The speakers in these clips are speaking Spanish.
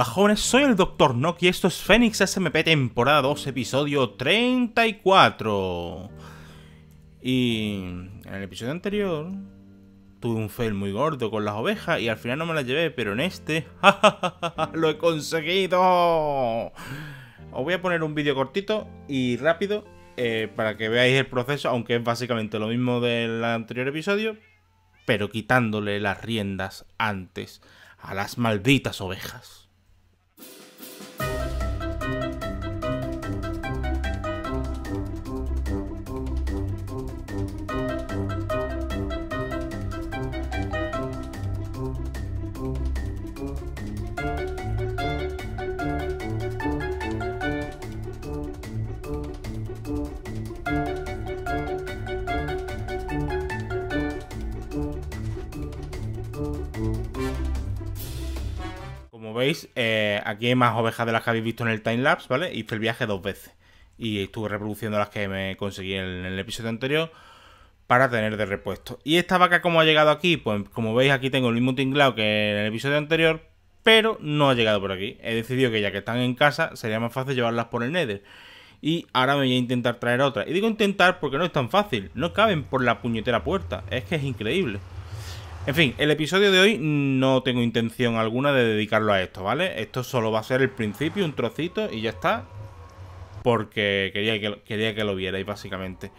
Hola jóvenes, soy el Dr. Nock y esto es Fénix SMP temporada 2, episodio 34. Y en el episodio anterior tuve un fail muy gordo con las ovejas y al final no me las llevé, pero en este lo he conseguido! Os voy a poner un vídeo cortito y rápido eh, para que veáis el proceso, aunque es básicamente lo mismo del anterior episodio, pero quitándole las riendas antes a las malditas ovejas. Como veis, eh, aquí hay más ovejas de las que habéis visto en el time lapse, ¿vale? Hice el viaje dos veces y estuve reproduciendo las que me conseguí en, el episodio anterior para tener de repuesto. ¿Y esta vaca cómo ha llegado aquí? Pues como veis aquí tengo el mismo tinglado que en el episodio anterior, pero no ha llegado por aquí. He decidido que ya que están en casa sería más fácil llevarlas por el Nether. Y ahora me voy a intentar traer otra. Y digo intentar porque no es tan fácil. No caben por la puñetera puerta. Es que es increíble. En fin, el episodio de hoy no tengo intención alguna de dedicarlo a esto, ¿vale? Esto solo va a ser el principio, un trocito y ya está. Porque quería que, quería que lo vierais, básicamente.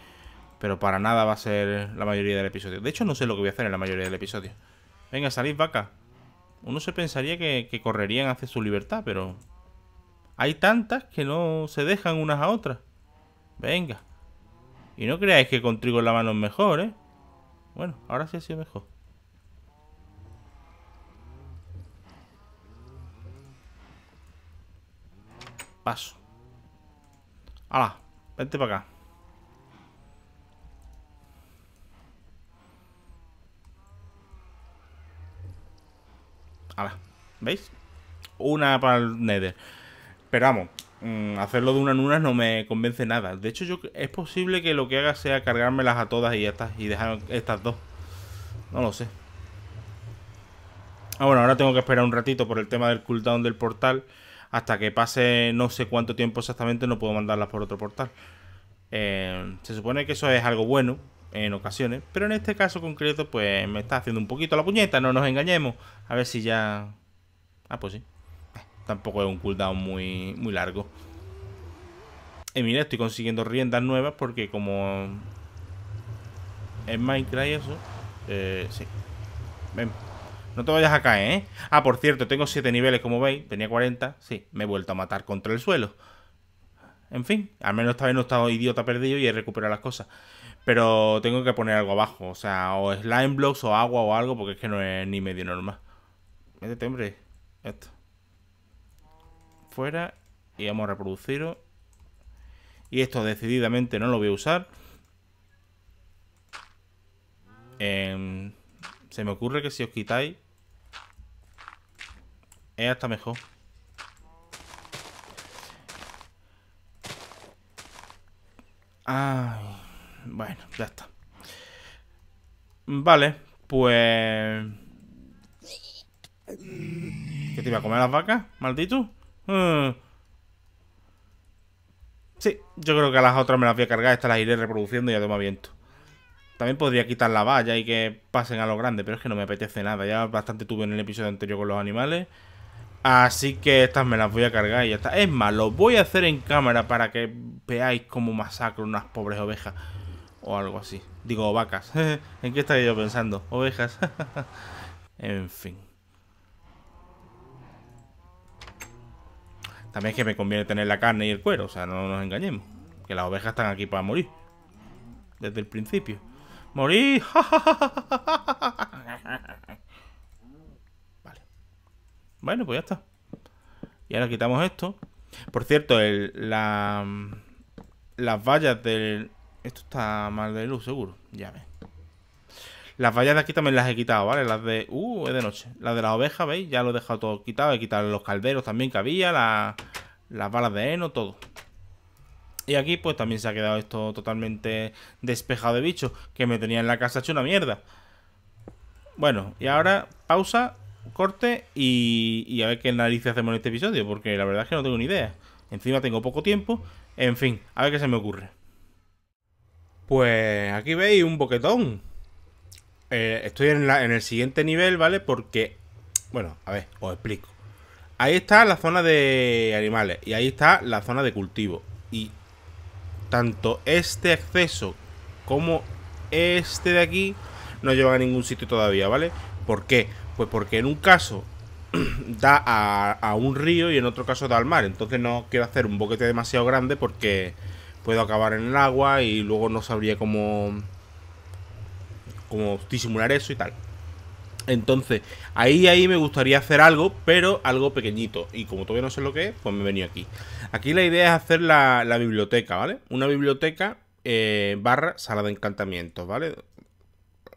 Pero para nada va a ser la mayoría del episodio. De hecho, no sé lo que voy a hacer en la mayoría del episodio. Venga, salid, vaca. Uno se pensaría que, correrían hacia su libertad, pero... Hay tantas que no se dejan unas a otras. Venga. Y no creáis que con trigo en la mano es mejor, ¿eh? Bueno, ahora sí ha sido mejor. Paso. ¡Hala! Vente para acá. ¡Hala! ¿Veis? Una para el Nether. Pero vamos, mm, hacerlo de una en una no me convence nada. De hecho, yo es posible que lo que haga sea cargármelas a todas y estas y dejar estas dos. No lo sé. Ah, bueno, ahora tengo que esperar un ratito por el tema del cooldown del portal hasta que pase no sé cuánto tiempo exactamente no puedo mandarlas por otro portal. Eh, se supone que eso es algo bueno en ocasiones, pero en este caso concreto pues me está haciendo un poquito la puñeta, no nos engañemos. A ver si ya... Ah, pues sí. Tampoco es un cooldown muy, muy largo. Y mira, estoy consiguiendo riendas nuevas porque como... es Minecraft eso... Eh, sí. Ven. No te vayas a caer, ¿eh? Ah, por cierto, tengo 7 niveles, como veis. Tenía 40. Sí, me he vuelto a matar contra el suelo. En fin, al menos esta vez no he estado idiota perdido y he recuperado las cosas. Pero tengo que poner algo abajo. O sea, o slime blocks o agua o algo, porque es que no es ni medio normal. Métete, hombre. Esto. Fuera. Y vamos a reproducirlo. Y esto decididamente no lo voy a usar. Em, se me ocurre que si os quitáis... Ella está mejor. Ay, bueno, ya está. Vale, pues... ¿Qué te iba a comer las vacas, maldito? Eh. Sí, yo creo que a las otras me las voy a cargar, estas las iré reproduciendo y a toma viento. También podría quitar la valla y que pasen a lo grande, pero es que no me apetece nada. Ya bastante tuve en el episodio anterior con los animales. Así que estas me las voy a cargar y ya está. Es más, lo voy a hacer en cámara para que veáis cómo masacro unas pobres ovejas. O algo así. Digo, vacas. ¿En qué estaría yo pensando? Ovejas. en fin. También es que me conviene tener la carne y el cuero. O sea, no nos engañemos. Que las ovejas están aquí para morir. Desde el principio. ¡Morir! Bueno, pues ya está. Y ahora quitamos esto. Por cierto, las vallas del... Esto está mal de luz, seguro. Ya ves. Las vallas de aquí también las he quitado, ¿vale? Las de... Uh, es de noche. Las de las ovejas, ¿veis? Ya lo he dejado todo quitado. He quitado los calderos también que había. las balas de heno, todo. Y aquí pues también se ha quedado esto totalmente despejado de bichos. Que me tenía en la casa hecho una mierda. Bueno, y ahora pausa corte y, a ver qué narices hacemos en este episodio, porque la verdad es que no tengo ni idea. Encima tengo poco tiempo, en fin, a ver qué se me ocurre. Pues aquí veis un boquetón. Eh, estoy en, en, el siguiente nivel, ¿vale? Porque, bueno, a ver, os explico. Ahí está la zona de animales y ahí está la zona de cultivo. Y tanto este acceso como este de aquí no llevan a ningún sitio todavía, ¿vale? ¿Por qué? Pues porque en un caso da a, un río y en otro caso da al mar. Entonces no quiero hacer un boquete demasiado grande porque puedo acabar en el agua y luego no sabría cómo, disimular eso y tal. Entonces, ahí, ahí me gustaría hacer algo, pero algo pequeñito. Y como todavía no sé lo que es, pues me he venido aquí. Aquí la idea es hacer la, biblioteca, ¿vale? Una biblioteca eh, barra sala de encantamientos, ¿vale?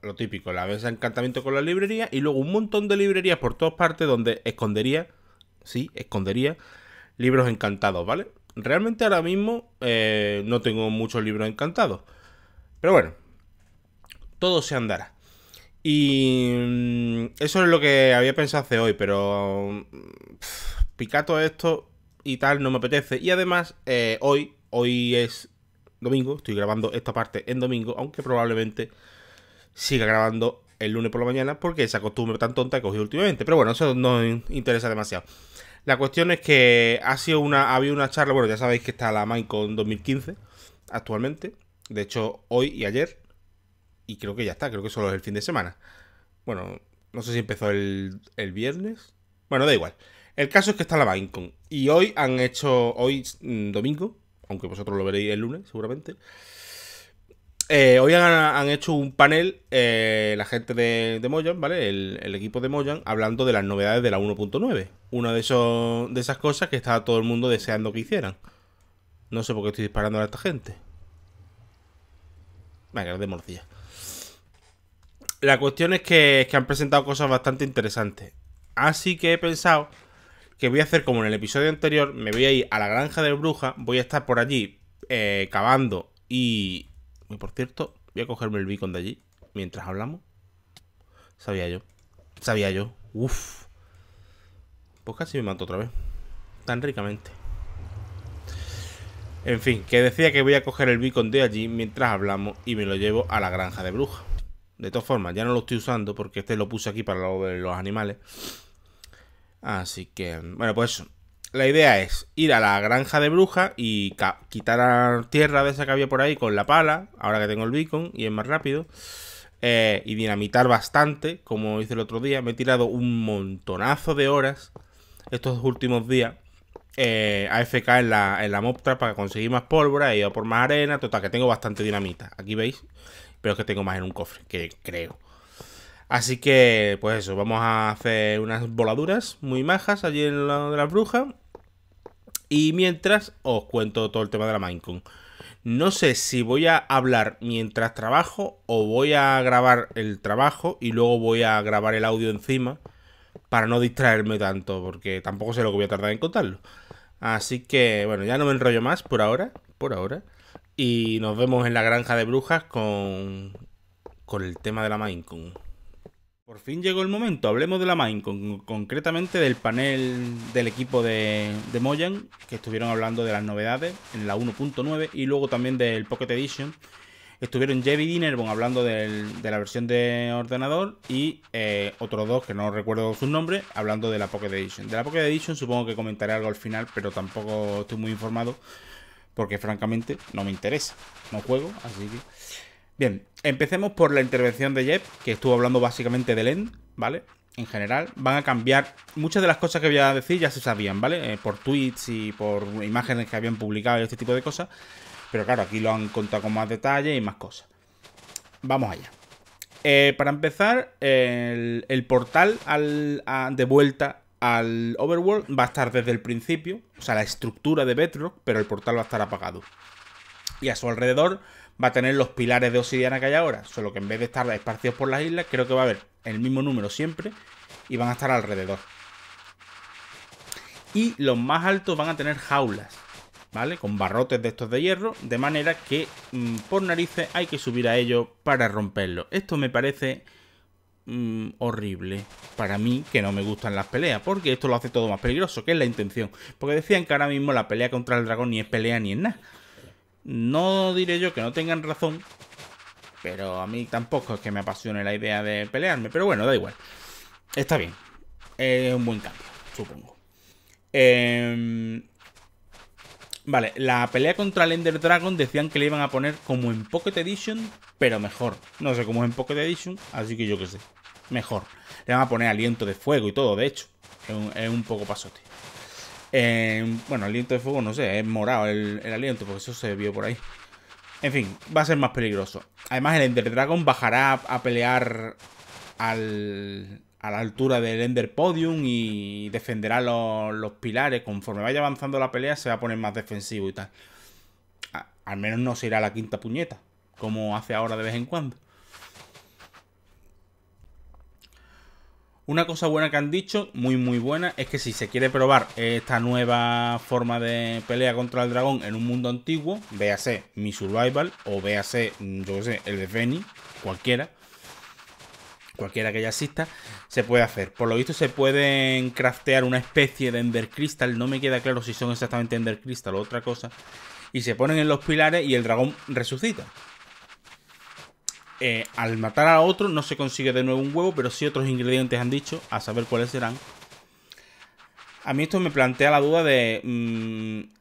lo típico, la mesa de encantamiento con la librería y luego un montón de librerías por todas partes donde escondería, sí, escondería libros encantados, ¿vale? Realmente ahora mismo eh, no tengo muchos libros encantados. Pero bueno, todo se andará. Y mm, eso es lo que había pensado hace hoy, pero mm, todo esto y tal no me apetece. Y además, eh, hoy, hoy es domingo, estoy grabando esta parte en domingo, aunque probablemente siga grabando el lunes por la mañana porque esa costumbre tan tonta que cogido últimamente. Pero bueno, eso no interesa demasiado. La cuestión es que ha sido una, ha habido una charla, bueno, ya sabéis que está la Minecon 2015 actualmente, de hecho hoy y ayer, y creo que ya está, creo que solo es el fin de semana. Bueno, no sé si empezó el, el viernes, bueno, da igual. El caso es que está la Minecon y hoy han hecho, hoy mm, domingo, aunque vosotros lo veréis el lunes seguramente, eh, hoy han, hecho un panel eh, la gente de, de ¿vale? El, equipo de Moyan, hablando de las novedades de la 1.9. Una de, de esas cosas que estaba todo el mundo deseando que hicieran. No sé por qué estoy disparando a esta gente. Venga, de morcilla. La cuestión es que, han presentado cosas bastante interesantes. Así que he pensado que voy a hacer como en el episodio anterior. Me voy a ir a la granja de bruja. Voy a estar por allí eh, cavando y, y por cierto, voy a cogerme el beacon de allí mientras hablamos. Sabía yo. Sabía yo. Uf. Pues casi me mato otra vez. Tan ricamente. En fin, que decía que voy a coger el beacon de allí mientras hablamos y me lo llevo a la granja de brujas. De todas formas, ya no lo estoy usando porque este lo puse aquí para los animales. Así que, bueno, pues eso la idea es ir a la granja de bruja y quitar la tierra de esa que había por ahí con la pala, ahora que tengo el beacon y es más rápido. Eh, y dinamitar bastante, como hice el otro día. Me he tirado un montonazo de horas estos últimos días eh, a AFK en la, en la Moptra para conseguir más pólvora. He ido por más arena. Total, que tengo bastante dinamita. Aquí veis. Pero que tengo más en un cofre, que creo. Así que, pues eso, vamos a hacer unas voladuras muy majas allí en la de las brujas. Y mientras os cuento todo el tema de la Minecon. No sé si voy a hablar mientras trabajo o voy a grabar el trabajo y luego voy a grabar el audio encima para no distraerme tanto, porque tampoco sé lo que voy a tardar en contarlo. Así que, bueno, ya no me enrollo más por ahora, por ahora. Y nos vemos en la granja de brujas con, con el tema de la Minecraft. Por fin llegó el momento, hablemos de la main, concretamente del panel del equipo de, Moyan, que estuvieron hablando de las novedades en la 1.9 y luego también del Pocket Edition. Estuvieron Jevi Dinerbon hablando de la versión de ordenador y eh, otros dos, que no recuerdo sus nombres, hablando de la Pocket Edition. De la Pocket Edition supongo que comentaré algo al final, pero tampoco estoy muy informado porque francamente no me interesa, no juego, así que... Bien, empecemos por la intervención de Jeb, que estuvo hablando básicamente del end, ¿vale? En general, van a cambiar. Muchas de las cosas que voy a decir ya se sabían, ¿vale? Eh, por tweets y por imágenes que habían publicado y este tipo de cosas. Pero claro, aquí lo han contado con más detalle y más cosas. Vamos allá. Eh, para empezar, el, portal de vuelta al Overworld va a estar desde el principio, o sea, la estructura de Bedrock, pero el portal va a estar apagado. Y a su alrededor va a tener los pilares de obsidiana que hay ahora, solo que en vez de estar esparcidos por las islas, creo que va a haber el mismo número siempre y van a estar alrededor. Y los más altos van a tener jaulas, ¿vale? Con barrotes de estos de hierro, de manera que mm, por narices hay que subir a ellos para romperlo. Esto me parece mm, horrible para mí, que no me gustan las peleas, porque esto lo hace todo más peligroso, que es la intención. Porque decían que ahora mismo la pelea contra el dragón ni es pelea ni es nada no diré yo que no tengan razón, pero a mí tampoco es que me apasione la idea de pelearme. Pero bueno, da igual. Está bien. Es un buen cambio, supongo. Em, vale, la pelea contra el Ender Dragon decían que le iban a poner como en Pocket Edition, pero mejor. No sé cómo es en Pocket Edition, así que yo qué sé. Mejor. Le van a poner aliento de fuego y todo, de hecho. es un poco pasote bueno, aliento de fuego, no sé, es morado el, aliento, porque eso se vio por ahí. En fin, va a ser más peligroso. Además, el Ender Dragon bajará a, pelear a la altura del Ender Podium y defenderá los, pilares. Conforme vaya avanzando la pelea, se va a poner más defensivo y tal. al menos no se irá a la quinta puñeta, como hace ahora de vez en cuando. Una cosa buena que han dicho, muy muy buena, es que si se quiere probar esta nueva forma de pelea contra el dragón en un mundo antiguo, véase mi survival o véase, mm, yo qué sé, el de cualquiera, cualquiera que ya exista, se puede hacer. Por lo visto se pueden craftear una especie de Ender Crystal, no me queda claro si son exactamente Ender Crystal o otra cosa, y se ponen en los pilares y el dragón resucita. Eh, al matar a otro no se consigue de nuevo un huevo, pero sí otros ingredientes han dicho, a saber cuáles serán. A mí esto me plantea la duda de... Mm,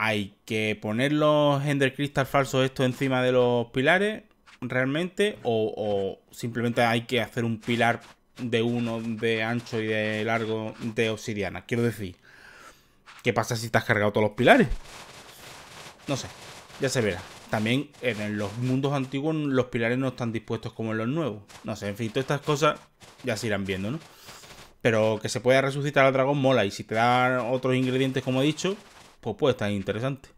¿Hay que poner los Ender Crystal falsos esto encima de los pilares realmente? O, simplemente hay que hacer un pilar de uno de ancho y de largo de obsidiana? Quiero decir, ¿qué pasa si estás cargado todos los pilares? No sé, ya se verá. También en los mundos antiguos los pilares no están dispuestos como en los nuevos. No sé, en fin, todas estas cosas ya se irán viendo, ¿no? Pero que se pueda resucitar al dragón mola. Y si te dan otros ingredientes, como he dicho, pues puede estar interesante.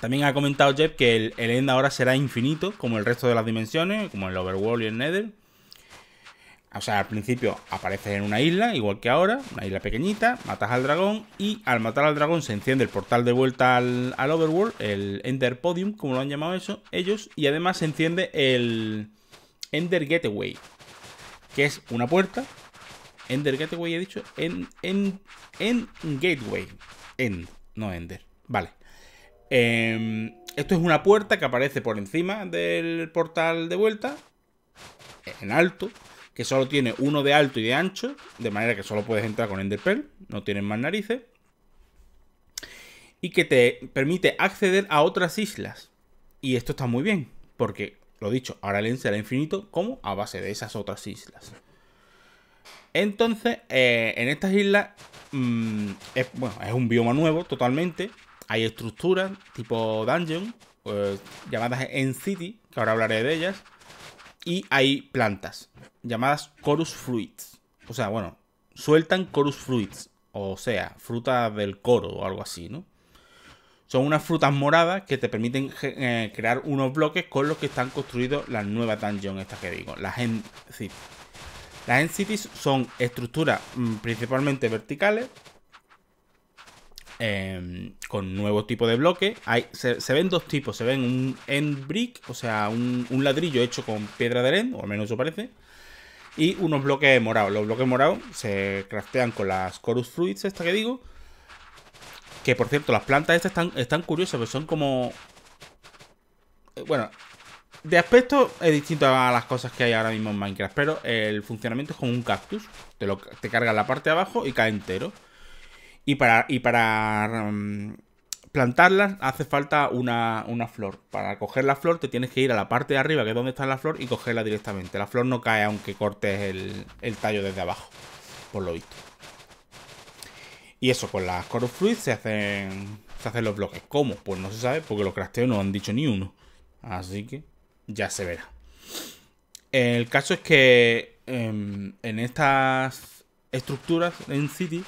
También ha comentado Jeff que el, el End ahora será infinito, como el resto de las dimensiones, como el Overworld y el Nether. O sea, al principio apareces en una isla, igual que ahora, una isla pequeñita, matas al dragón y al matar al dragón se enciende el portal de vuelta al, Overworld, el Ender Podium, como lo han llamado ellos, y además se enciende el Ender Gateway, que es una puerta. Ender Gateway he dicho, en, en, Gateway, en no Ender, vale. Em, esto es una puerta que aparece por encima del portal de vuelta, en alto, que solo tiene uno de alto y de ancho, de manera que solo puedes entrar con Enderpearl, no tienen más narices, y que te permite acceder a otras islas. Y esto está muy bien, porque, lo dicho, ahora el será infinito como a base de esas otras islas. Entonces, eh, en estas islas mm, es, bueno, es un bioma nuevo totalmente. Hay estructuras tipo dungeon, eh, llamadas End city, que ahora hablaré de ellas. Y hay plantas llamadas Corus Fruits. O sea, bueno, sueltan Corus Fruits. O sea, fruta del coro o algo así, ¿no? Son unas frutas moradas que te permiten eh, crear unos bloques con los que están construidos las nuevas dungeons, estas que digo, las End Cities. Las End Cities son estructuras mm, principalmente verticales Em, con nuevo tipo de bloque. se, ven dos tipos, se ven un end brick, o sea, un, ladrillo hecho con piedra de end, o al menos eso parece, y unos bloques morados. Los bloques morados se craftean con las Chorus Fruits, esta que digo, que por cierto, las plantas estas están, están curiosas, pero son como... Eh, bueno, de aspecto es distinto a las cosas que hay ahora mismo en Minecraft, pero el funcionamiento es como un cactus. Te, lo, te cargas la parte de abajo y cae entero. Y para, y para mm, plantarlas hace falta una, flor. Para coger la flor te tienes que ir a la parte de arriba, que es donde está la flor, y cogerla directamente. La flor no cae aunque cortes el, tallo desde abajo, por lo visto. Y eso, con pues las Coro se hacen, se hacen los bloques. ¿Cómo? Pues no se sabe, porque los crafteos no han dicho ni uno. Así que ya se verá. El caso es que em, en estas estructuras en City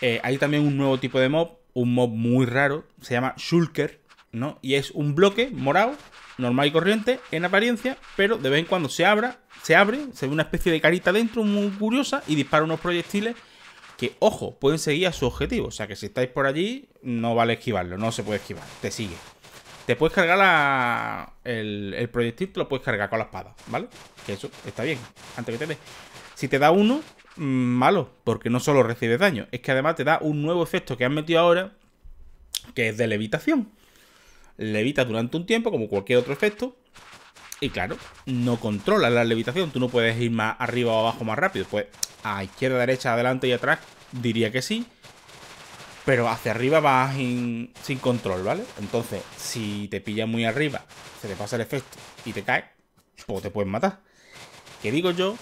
eh, hay también un nuevo tipo de mob, un mob muy raro, se llama Shulker, ¿no? Y es un bloque morado, normal y corriente, en apariencia, pero de vez en cuando se abra, se abre, se ve una especie de carita dentro muy curiosa y dispara unos proyectiles que, ojo, pueden seguir a su objetivo. O sea que si estáis por allí, no vale esquivarlo, no se puede esquivar, te sigue. Te puedes cargar la... el, proyectil, te lo puedes cargar con la espada, ¿vale? Que eso está bien, antes que te ve. Si te da uno, Mm, malo, porque no solo recibes daño, es que además te da un nuevo efecto que han metido ahora, que es de levitación. Levita durante un tiempo, como cualquier otro efecto, y claro, no controlas la levitación, tú no puedes ir más arriba o abajo más rápido, pues a izquierda, derecha, adelante y atrás diría que sí, pero hacia arriba vas sin, control, ¿vale? Entonces, si te pillas muy arriba, se te pasa el efecto y te caes, pues te puedes matar. qué digo yo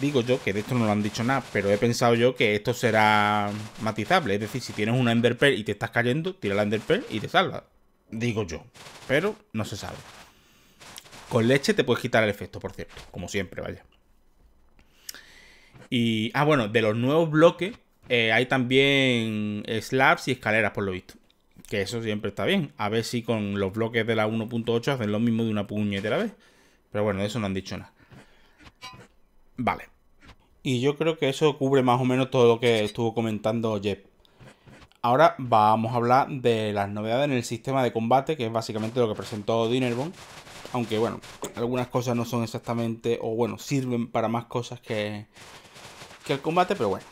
digo yo que de esto no lo han dicho nada, pero he pensado yo que esto será matizable. Es decir, si tienes una Enderpearl y te estás cayendo, tira la Enderpearl y te salva. Digo yo, pero no se sabe. Con leche te puedes quitar el efecto, por cierto, como siempre, vaya. Y, ah, bueno, de los nuevos bloques eh, hay también slabs y escaleras, por lo visto. Que eso siempre está bien. A ver si con los bloques de la 1.8 hacen lo mismo de una puñetera vez. Pero bueno, de eso no han dicho nada. Vale. Y yo creo que eso cubre más o menos todo lo que estuvo comentando Jeff. Ahora vamos a hablar de las novedades en el sistema de combate, que es básicamente lo que presentó Dinnerbone. Aunque bueno, algunas cosas no son exactamente, o bueno, sirven para más cosas que, que el combate, pero bueno.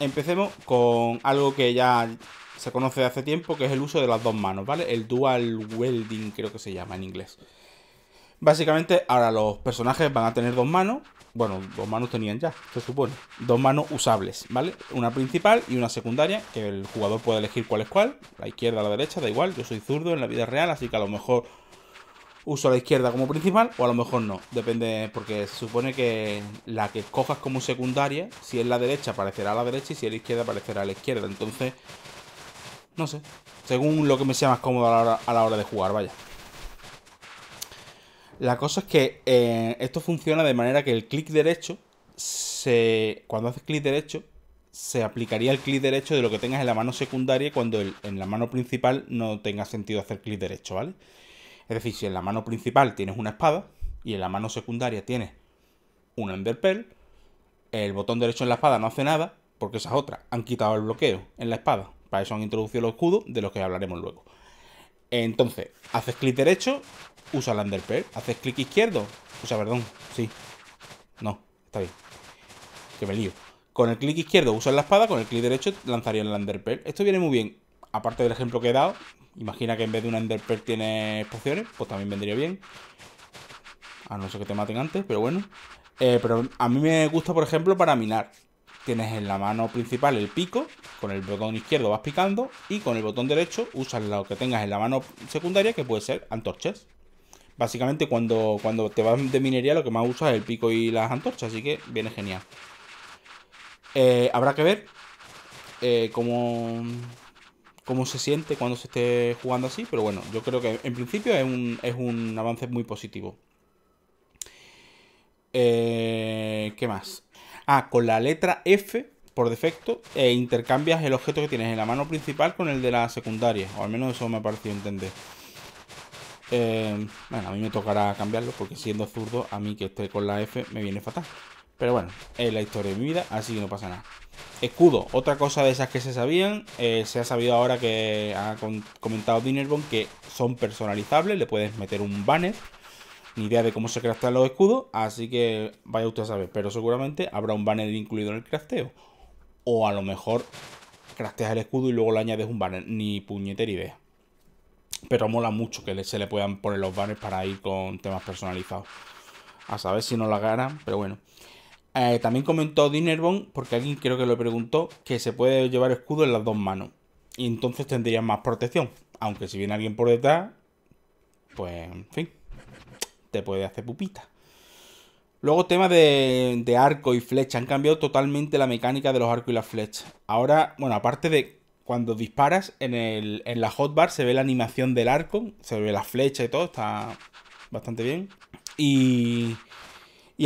Empecemos con algo que ya se conoce de hace tiempo, que es el uso de las dos manos, ¿vale? El dual welding creo que se llama en inglés. Básicamente ahora los personajes van a tener dos manos bueno, dos manos tenían ya, se supone. Dos manos usables, ¿vale? Una principal y una secundaria, que el jugador puede elegir cuál es cuál. La izquierda o la derecha, da igual. Yo soy zurdo en la vida real, así que a lo mejor uso la izquierda como principal o a lo mejor no. Depende, porque se supone que la que cojas como secundaria, si es la derecha, aparecerá a la derecha y si es la izquierda, aparecerá a la izquierda. Entonces, no sé. Según lo que me sea más cómodo a la hora de jugar, vaya. La cosa es que eh, esto funciona de manera que el clic derecho, se, cuando haces clic derecho, se aplicaría el clic derecho de lo que tengas en la mano secundaria cuando en la mano principal no tenga sentido hacer clic derecho, ¿vale? Es decir, si en la mano principal tienes una espada y en la mano secundaria tienes un enderpearl, el botón derecho en la espada no hace nada, porque esas otras Han quitado el bloqueo en la espada. Para eso han introducido los escudos, de los que hablaremos luego. Entonces, haces clic derecho, usa el underpair. Haces clic izquierdo, usa, perdón, sí. No, está bien. Que me Con el clic izquierdo usas la espada, con el clic derecho lanzaría el underpair. Esto viene muy bien. Aparte del ejemplo que he dado, imagina que en vez de un underpair tienes pociones, pues también vendría bien. A no ser que te maten antes, pero bueno. Eh, pero a mí me gusta, por ejemplo, para minar tienes en la mano principal el pico, con el botón izquierdo vas picando y con el botón derecho usas lo que tengas en la mano secundaria, que puede ser antorchas. Básicamente cuando, cuando te vas de minería lo que más usas es el pico y las antorchas, así que viene genial. Eh, habrá que ver eh, cómo, cómo, se siente cuando se esté jugando así, pero bueno, yo creo que en principio es un, es un avance muy positivo. Eh, ¿Qué más? Ah, con la letra F por defecto e intercambias el objeto que tienes en la mano principal con el de la secundaria. O al menos eso me ha parecido entender. Eh, bueno, a mí me tocará cambiarlo porque siendo zurdo, a mí que esté con la F me viene fatal. Pero bueno, es la historia de mi vida, así que no pasa nada. Escudo, otra cosa de esas que se sabían, eh, se ha sabido ahora que ha comentado Dinnerbone que son personalizables, le puedes meter un banner ni idea de cómo se craftan los escudos, así que vaya usted a saber, pero seguramente habrá un banner incluido en el crafteo. O a lo mejor crafteas el escudo y luego le añades un banner, ni puñetera idea. Pero mola mucho que se le puedan poner los banners para ir con temas personalizados. A saber si no la ganan, pero bueno. Eh, también comentó Dinnerbone porque alguien creo que lo preguntó, que se puede llevar escudo en las dos manos. Y entonces tendrían más protección. Aunque si viene alguien por detrás, pues, en fin te puede hacer pupita. Luego tema de, arco y flecha. Han cambiado totalmente la mecánica de los arcos y las flechas. Ahora, bueno, aparte de cuando disparas en, el, en la hotbar se ve la animación del arco, se ve la flecha y todo, está bastante bien. Y,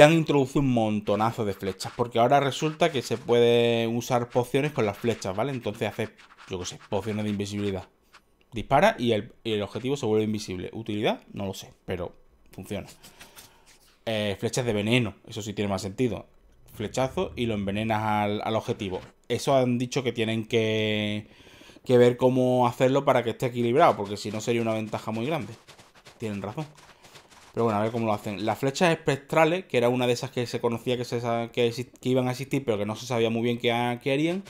han introducido un montonazo de flechas, porque ahora resulta que se puede usar pociones con las flechas, ¿vale? Entonces hace, yo qué sé, pociones de invisibilidad. Dispara y el objetivo se vuelve invisible. ¿Utilidad? No lo sé, pero funciona. Eh, flechas de veneno, eso sí tiene más sentido. Flechazo y lo envenenas al, objetivo. Eso han dicho que tienen que, que ver cómo hacerlo para que esté equilibrado, porque si no sería una ventaja muy grande. Tienen razón. Pero bueno, a ver cómo lo hacen. Las flechas espectrales, que era una de esas que se conocía que, que, iban a existir, pero que no se sabía muy bien qué, harían,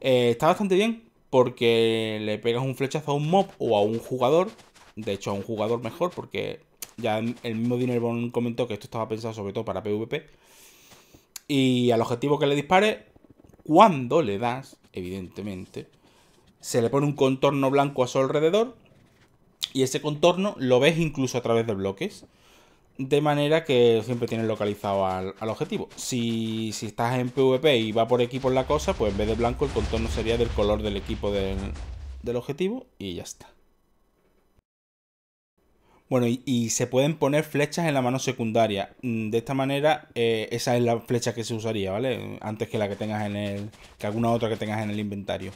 eh, está bastante bien porque le pegas un flechazo a un mob o a un jugador. De hecho, a un jugador mejor, porque ya el mismo Dinerbon comentó que esto estaba pensado sobre todo para PvP. Y al objetivo que le dispare, cuando le das, evidentemente, se le pone un contorno blanco a su alrededor. Y ese contorno lo ves incluso a través de bloques. De manera que siempre tienes localizado al, objetivo. Si, si, estás en PvP y va por en la cosa, pues en vez de blanco el contorno sería del color del equipo del objetivo y ya está. Bueno, y, se pueden poner flechas en la mano secundaria. Mm, de esta manera, eh, esa es la flecha que se usaría, ¿vale? Antes que la que tengas en el. que alguna otra que tengas en el inventario.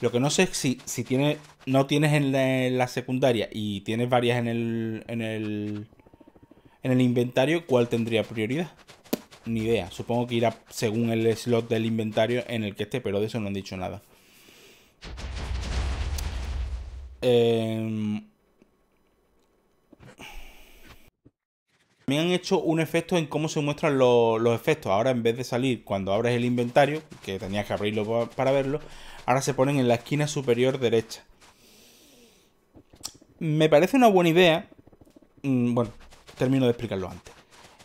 Lo que no sé es si, tiene, no tienes en la, secundaria y tienes varias en el, en el. en el inventario, ¿cuál tendría prioridad? Ni idea. Supongo que irá según el slot del inventario en el que esté, pero de eso no han dicho nada. Eh. Me han hecho un efecto en cómo se muestran los efectos. Ahora en vez de salir cuando abres el inventario, que tenías que abrirlo para verlo, ahora se ponen en la esquina superior derecha. Me parece una buena idea. Mm, bueno, termino de explicarlo antes.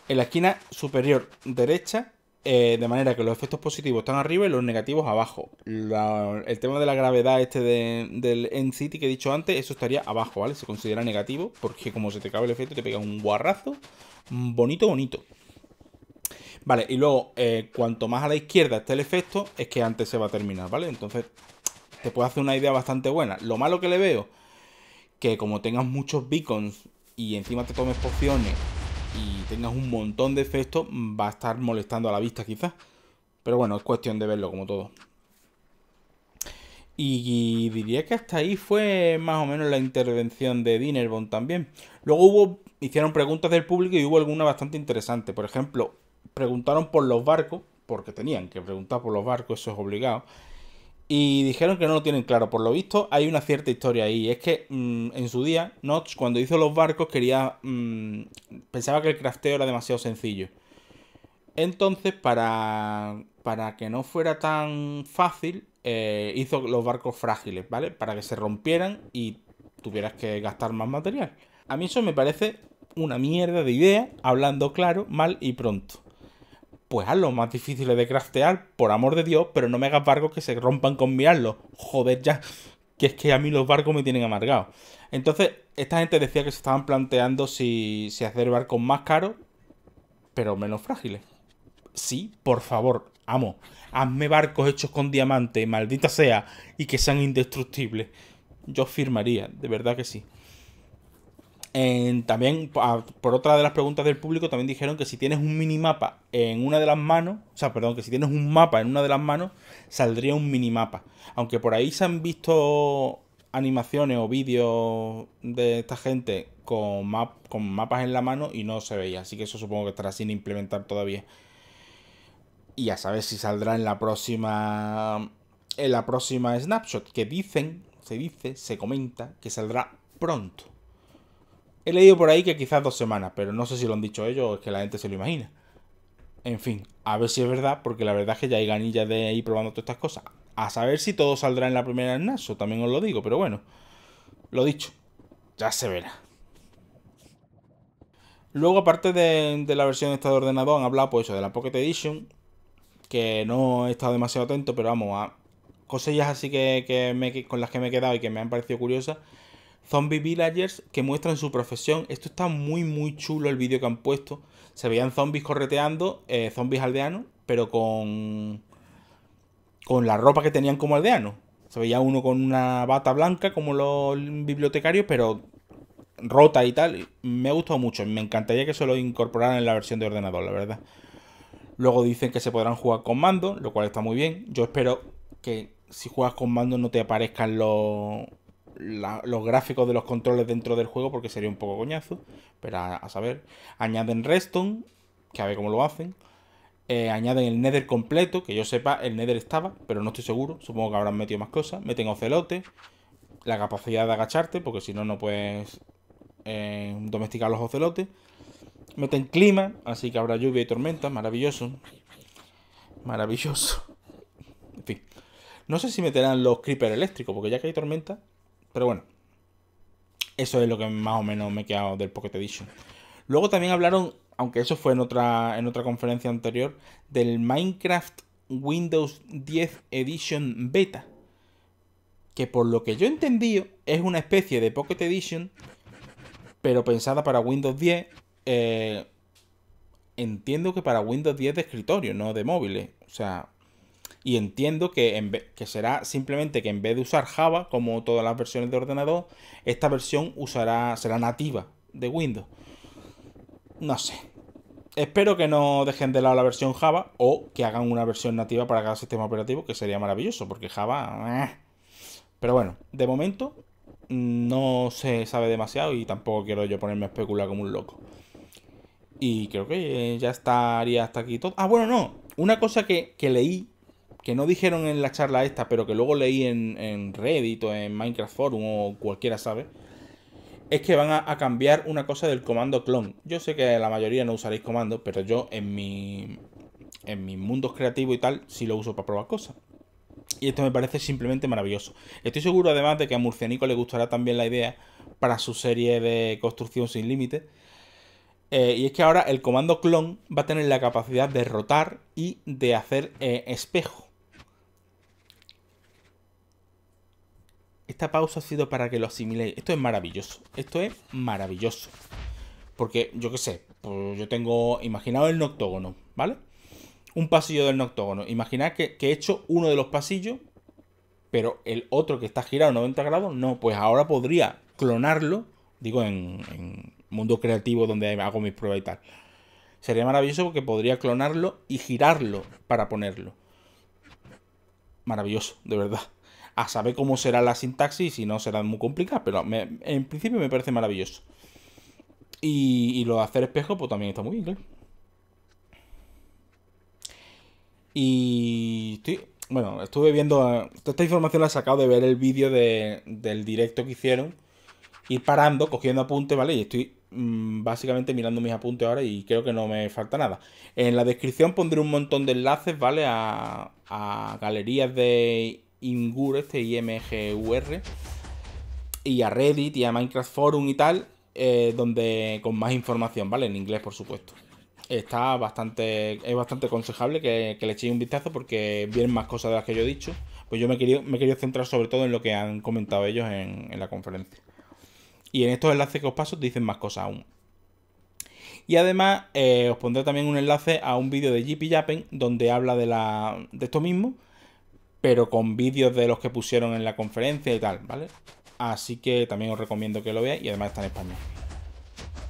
En la esquina superior derecha eh, de manera que los efectos positivos están arriba y los negativos abajo. el tema de la gravedad este del End city que he dicho antes, eso estaría abajo, ¿vale? Se considera negativo porque como se te cabe el efecto te pega un guarrazo bonito, bonito. Vale, y luego, eh, cuanto más a la izquierda esté el efecto, es que antes se va a terminar, ¿vale? Entonces, te puede hacer una idea bastante buena. Lo malo que le veo, que como tengas muchos beacons y encima te tomes pociones y tengas un montón de efectos, va a estar molestando a la vista quizás. Pero bueno, es cuestión de verlo como todo. Y diría que hasta ahí fue más o menos la intervención de Dinnerbone también. Luego hubo, hicieron preguntas del público y hubo alguna bastante interesante. Por ejemplo, preguntaron por los barcos, porque tenían que preguntar por los barcos, eso es obligado. Y dijeron que no lo tienen claro. Por lo visto, hay una cierta historia ahí. Es que mm, en su día, Notch, cuando hizo los barcos, quería. Mm, pensaba que el crafteo era demasiado sencillo. Entonces, para, para que no fuera tan fácil, eh, hizo los barcos frágiles, ¿vale? Para que se rompieran y tuvieras que gastar más material. A mí eso me parece una mierda de idea, hablando claro, mal y pronto pues hazlo, más difícil de craftear, por amor de Dios, pero no me hagas barcos que se rompan con mirarlos. Joder, ya, que es que a mí los barcos me tienen amargado. Entonces, esta gente decía que se estaban planteando si, si hacer barcos más caros, pero menos frágiles. Sí, por favor, amo, hazme barcos hechos con diamante, maldita sea, y que sean indestructibles. Yo firmaría, de verdad que sí también, por otra de las preguntas del público, también dijeron que si tienes un minimapa en una de las manos, o sea, perdón, que si tienes un mapa en una de las manos, saldría un minimapa. Aunque por ahí se han visto animaciones o vídeos de esta gente con, con mapas en la mano y no se veía. Así que eso supongo que estará sin implementar todavía. Y ya sabes si saldrá en la próxima. En la próxima snapshot. Que dicen, se dice, se comenta que saldrá pronto. He leído por ahí que quizás dos semanas, pero no sé si lo han dicho ellos o es que la gente se lo imagina. En fin, a ver si es verdad, porque la verdad es que ya hay ganillas de ir probando todas estas cosas. A saber si todo saldrá en la primera NASO, también os lo digo, pero bueno, lo dicho, ya se verá. Luego, aparte de, la versión de estado ordenador, han hablado pues eso, de la Pocket Edition, que no he estado demasiado atento, pero vamos, a cosillas así que, que con las que me he quedado y que me han parecido curiosas zombie villagers que muestran su profesión. Esto está muy, muy chulo el vídeo que han puesto. Se veían zombies correteando, eh, zombies aldeanos, pero con. con la ropa que tenían como aldeanos. Se veía uno con una bata blanca, como los bibliotecarios, pero rota y tal. Me ha gustado mucho. Me encantaría que se lo incorporaran en la versión de ordenador, la verdad. Luego dicen que se podrán jugar con mando, lo cual está muy bien. Yo espero que si juegas con mando no te aparezcan los los gráficos de los controles dentro del juego, porque sería un poco coñazo, pero a, saber. Añaden Reston, que a ver cómo lo hacen. Eh, añaden el Nether completo, que yo sepa, el Nether estaba, pero no estoy seguro. Supongo que habrán metido más cosas. Meten ocelote, la capacidad de agacharte, porque si no, no puedes eh, domesticar los ocelotes. Meten clima, así que habrá lluvia y tormenta, maravilloso. Maravilloso. En fin. No sé si meterán los creeper eléctricos, porque ya que hay tormenta, pero bueno, eso es lo que más o menos me he quedado del Pocket Edition. Luego también hablaron, aunque eso fue en otra, en otra conferencia anterior, del Minecraft Windows 10 Edition Beta. Que por lo que yo entendí es una especie de Pocket Edition, pero pensada para Windows 10. Eh, entiendo que para Windows 10 de escritorio, no de móviles. O sea, y entiendo que, en que será simplemente que en vez de usar Java, como todas las versiones de ordenador, esta versión usará, será nativa de Windows. No sé. Espero que no dejen de lado la versión Java o que hagan una versión nativa para cada sistema operativo, que sería maravilloso, porque Java... Eh. Pero bueno, de momento no se sabe demasiado y tampoco quiero yo ponerme a especular como un loco. Y creo que ya estaría hasta aquí todo. Ah, bueno, no. Una cosa que, que leí que no dijeron en la charla esta, pero que luego leí en, en Reddit o en Minecraft Forum o cualquiera sabe, es que van a, cambiar una cosa del comando clon. Yo sé que la mayoría no usaréis comando, pero yo en mi en mis mundos creativos y tal sí lo uso para probar cosas. Y esto me parece simplemente maravilloso. Estoy seguro además de que a Murcianico le gustará también la idea para su serie de construcción sin límites. Eh, y es que ahora el comando clon va a tener la capacidad de rotar y de hacer eh, espejo. Esta pausa ha sido para que lo asimiléis. Esto es maravilloso. Esto es maravilloso. Porque, yo qué sé, pues, yo tengo imaginado el noctógono, ¿vale? Un pasillo del noctógono. Imaginad que, he hecho uno de los pasillos, pero el otro que está girado 90 grados, no. Pues ahora podría clonarlo, digo, en, en mundo creativo donde hago mis pruebas y tal. Sería maravilloso porque podría clonarlo y girarlo para ponerlo. Maravilloso, de verdad a saber cómo será la sintaxis y no será muy complicada pero en principio me parece maravilloso. Y, lo de hacer espejo, pues también está muy bien, claro. Y estoy, bueno, estuve viendo, esta información la he sacado de ver el vídeo del directo que hicieron, ir parando, cogiendo apuntes, ¿vale? Y estoy mm, básicamente mirando mis apuntes ahora y creo que no me falta nada. En la descripción pondré un montón de enlaces, ¿vale? a galerías de ingur, este IMGUR, y a Reddit y a Minecraft Forum y tal, eh, donde con más información, ¿vale? En inglés, por supuesto. Está bastante, es bastante aconsejable que, le echéis un vistazo porque vienen más cosas de las que yo he dicho. Pues yo me quería me quería centrar sobre todo en lo que han comentado ellos en, la conferencia. Y en estos enlaces que os paso dicen más cosas aún. Y además eh, os pondré también un enlace a un vídeo de JP Japan donde habla de, la, de esto mismo pero con vídeos de los que pusieron en la conferencia y tal, ¿vale? Así que también os recomiendo que lo veáis y además está en español.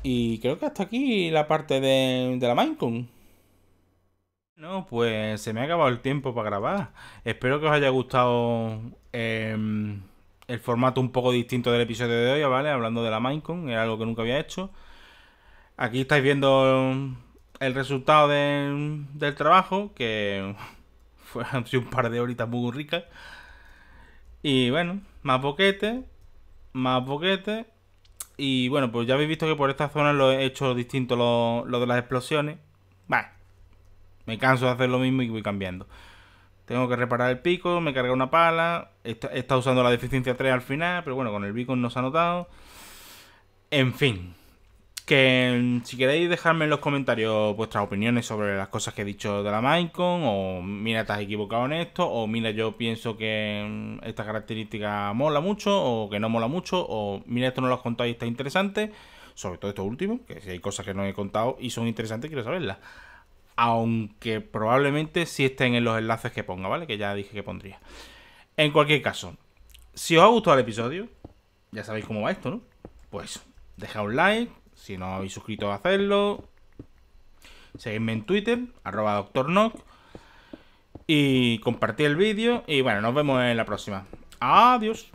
Y creo que hasta aquí la parte de, de la Minecon. No, pues se me ha acabado el tiempo para grabar. Espero que os haya gustado em, el formato un poco distinto del episodio de hoy, ¿vale? Hablando de la Minecon, era algo que nunca había hecho. Aquí estáis viendo el resultado del trabajo, que han un par de horitas muy ricas. Y bueno, más boquete, más boquete. Y bueno, pues ya habéis visto que por esta zona lo he hecho distinto lo, de las explosiones. Vale, me canso de hacer lo mismo y voy cambiando. Tengo que reparar el pico, me carga una pala. Está, está usando la deficiencia 3 al final, pero bueno, con el beacon no se ha notado. En fin, que mm, si queréis dejarme en los comentarios vuestras opiniones sobre las cosas que he dicho de la Minecon, o mira, estás equivocado en esto, o mira, yo pienso que mm, esta característica mola mucho, o que no mola mucho, o mira, esto no lo has contado y está interesante, sobre todo esto último, que si hay cosas que no he contado y son interesantes, quiero saberlas. Aunque probablemente sí estén en los enlaces que ponga, ¿vale? Que ya dije que pondría. En cualquier caso, si os ha gustado el episodio, ya sabéis cómo va esto, ¿no? Pues deja un like, si no habéis suscrito, hacedlo. Seguidme en Twitter, arroba Y compartí el vídeo. Y bueno, nos vemos en la próxima. Adiós.